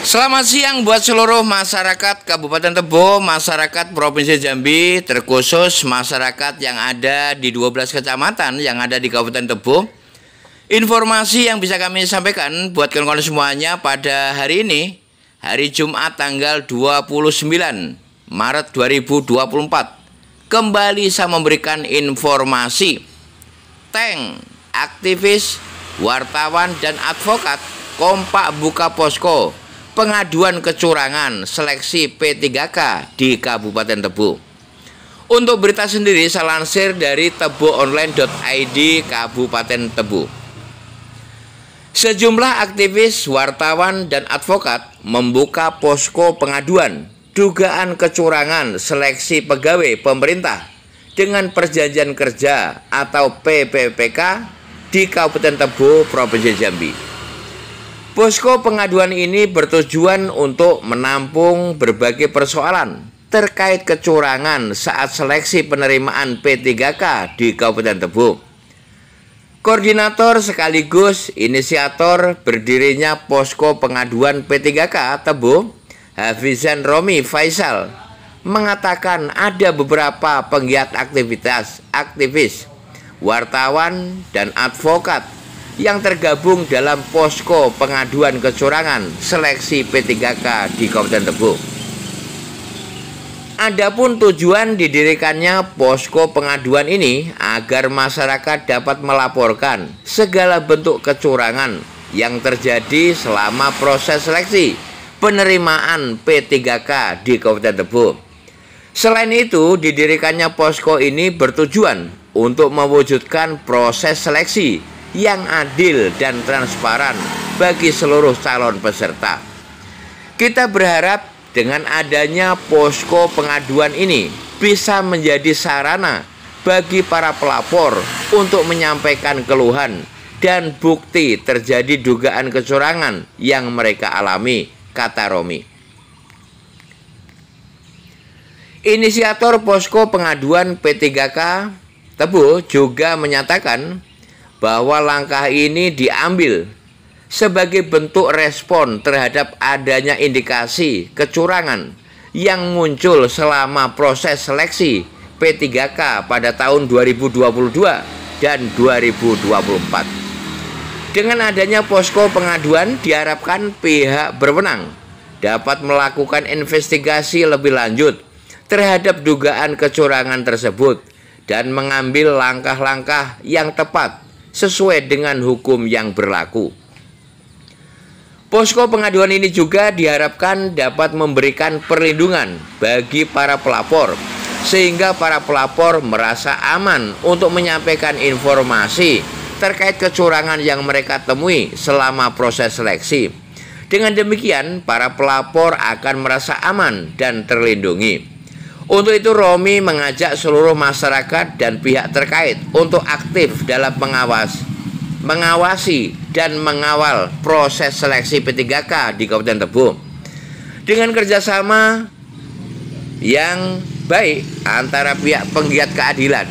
Selamat siang buat seluruh masyarakat Kabupaten Tebo, masyarakat Provinsi Jambi, terkhusus masyarakat yang ada di 12 kecamatan yang ada di Kabupaten Tebo. Informasi yang bisa kami sampaikan buat kalian semuanya pada hari ini, hari Jumat tanggal 29 Maret 2024. Kembali saya memberikan informasi Teng aktivis, wartawan, dan advokat kompak buka posko pengaduan kecurangan seleksi P3K di Kabupaten Tebu. Untuk berita sendiri saya lansir dari tebuonline.id Kabupaten Tebu. Sejumlah aktivis, wartawan, dan advokat membuka posko pengaduan dugaan kecurangan seleksi pegawai pemerintah dengan perjanjian kerja atau PPPK di Kabupaten Tebu, Provinsi Jambi. Posko pengaduan ini bertujuan untuk menampung berbagai persoalan terkait kecurangan saat seleksi penerimaan P3K di Kabupaten Tebu. Koordinator sekaligus inisiator berdirinya posko pengaduan P3K Tebu, Hafizan Romi Faisal, mengatakan ada beberapa penggiat aktivitas, aktivis, wartawan, dan advokat yang tergabung dalam posko pengaduan kecurangan seleksi P3K di Kabupaten Tebo. Adapun tujuan didirikannya posko pengaduan ini agar masyarakat dapat melaporkan segala bentuk kecurangan yang terjadi selama proses seleksi penerimaan P3K di Kabupaten Tebo. Selain itu, didirikannya posko ini bertujuan untuk mewujudkan proses seleksi yang adil dan transparan bagi seluruh calon peserta. Kita berharap dengan adanya posko pengaduan ini bisa menjadi sarana bagi para pelapor untuk menyampaikan keluhan dan bukti terjadi dugaan kecurangan yang mereka alami, kata Romi. Inisiator posko pengaduan P3K Tebu juga menyatakan bahwa langkah ini diambil sebagai bentuk respon terhadap adanya indikasi kecurangan yang muncul selama proses seleksi P3K pada tahun 2022 dan 2024. Dengan adanya posko pengaduan diharapkan pihak berwenang dapat melakukan investigasi lebih lanjut terhadap dugaan kecurangan tersebut dan mengambil langkah-langkah yang tepat sesuai dengan hukum yang berlaku. Posko pengaduan ini juga diharapkan dapat memberikan perlindungan bagi para pelapor, sehingga para pelapor merasa aman untuk menyampaikan informasi terkait kecurangan yang mereka temui selama proses seleksi. Dengan demikian, para pelapor akan merasa aman dan terlindungi. Untuk itu Romi mengajak seluruh masyarakat dan pihak terkait untuk aktif dalam pengawas, mengawasi dan mengawal proses seleksi P3K di Kabupaten Tebu. Dengan kerjasama yang baik antara pihak penggiat keadilan,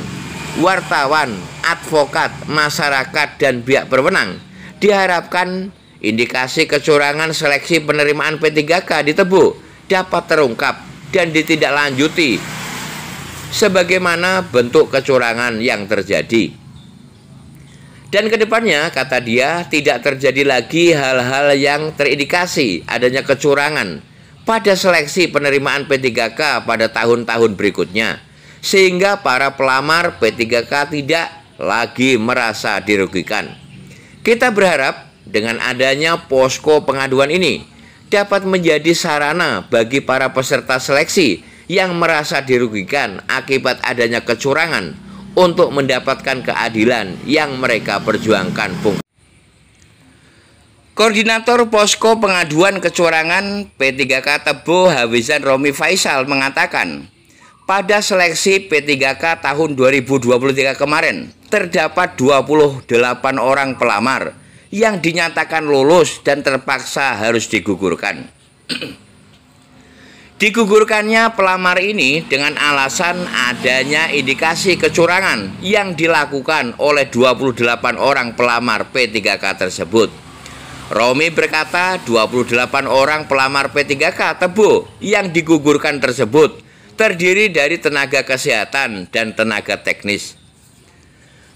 wartawan, advokat, masyarakat dan pihak berwenang, diharapkan indikasi kecurangan seleksi penerimaan P3K di Tebu dapat terungkap dan ditindaklanjuti sebagaimana bentuk kecurangan yang terjadi. Dan kedepannya, kata dia, tidak terjadi lagi hal-hal yang terindikasi adanya kecurangan pada seleksi penerimaan P3K pada tahun-tahun berikutnya, sehingga para pelamar P3K tidak lagi merasa dirugikan. Kita berharap dengan adanya posko pengaduan ini, dapat menjadi sarana bagi para peserta seleksi yang merasa dirugikan akibat adanya kecurangan untuk mendapatkan keadilan yang mereka perjuangkan. Koordinator Posko Pengaduan Kecurangan P3K Tebo Hawizan Romi Faisal mengatakan, pada seleksi P3K tahun 2023 kemarin terdapat 28 orang pelamar yang dinyatakan lulus dan terpaksa harus digugurkan. Digugurkannya pelamar ini dengan alasan adanya indikasi kecurangan yang dilakukan oleh 28 orang pelamar P3K tersebut. Romi berkata 28 orang pelamar P3K tebu yang digugurkan tersebut terdiri dari tenaga kesehatan dan tenaga teknis.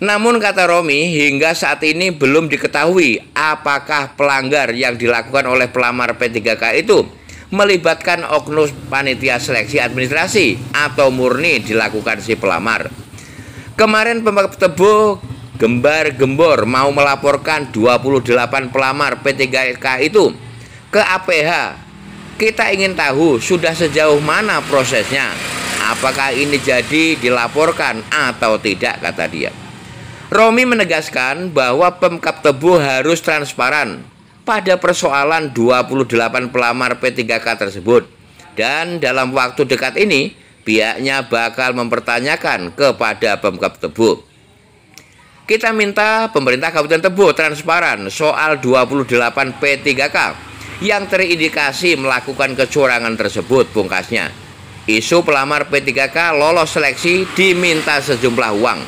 Namun kata Romi, hingga saat ini belum diketahui apakah pelanggar yang dilakukan oleh pelamar P3K itu melibatkan oknus panitia seleksi administrasi atau murni dilakukan si pelamar. Kemarin Pemkap Tebo gembar gembor mau melaporkan 28 pelamar P3K itu ke APH. Kita ingin tahu sudah sejauh mana prosesnya. Apakah ini jadi dilaporkan atau tidak kata dia. Romi menegaskan bahwa Pemkap Tebu harus transparan pada persoalan 28 pelamar P3K tersebut dan dalam waktu dekat ini pihaknya bakal mempertanyakan kepada Pemkap Tebu. Kita minta pemerintah Kabupaten Tebu transparan soal 28 P3K yang terindikasi melakukan kecurangan tersebut pungkasnya. Isu pelamar P3K lolos seleksi diminta sejumlah uang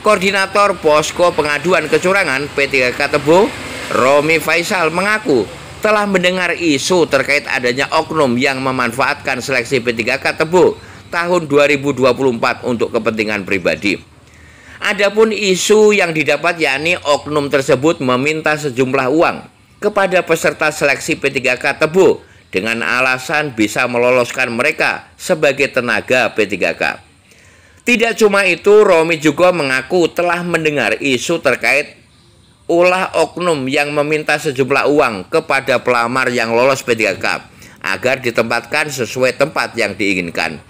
Koordinator Posko Pengaduan Kecurangan P3K Tebo, Romi Faisal mengaku telah mendengar isu terkait adanya oknum yang memanfaatkan seleksi P3K Tebo tahun 2024 untuk kepentingan pribadi. Adapun isu yang didapat yakni oknum tersebut meminta sejumlah uang kepada peserta seleksi P3K Tebo dengan alasan bisa meloloskan mereka sebagai tenaga P3K. Tidak cuma itu, Romi juga mengaku telah mendengar isu terkait ulah oknum yang meminta sejumlah uang kepada pelamar yang lolos P3K agar ditempatkan sesuai tempat yang diinginkan.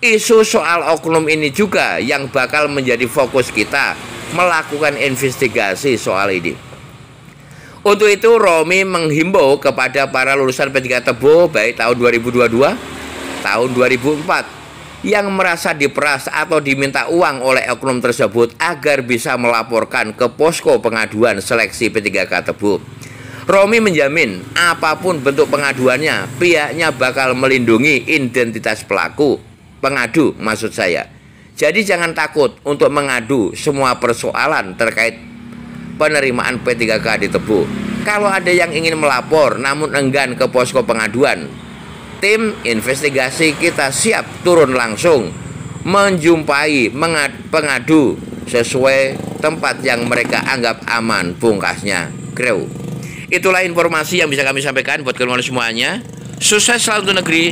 Isu soal oknum ini juga yang bakal menjadi fokus kita melakukan investigasi soal ini. Untuk itu Romi menghimbau kepada para lulusan P3 Tebo baik tahun 2022, tahun 2004, yang merasa diperas atau diminta uang oleh oknum tersebut agar bisa melaporkan ke posko pengaduan seleksi P3K Tebu. Romi menjamin apapun bentuk pengaduannya, pihaknya bakal melindungi identitas pelaku. Pengadu maksud saya. Jadi jangan takut untuk mengadu semua persoalan terkait penerimaan P3K di Tebu. Kalau ada yang ingin melapor namun enggan ke posko pengaduan, tim investigasi kita siap turun langsung menjumpai pengadu sesuai tempat yang mereka anggap aman pungkasnya Krew itulah informasi yang bisa kami sampaikan buat kalian semuanya sukses selalu negeri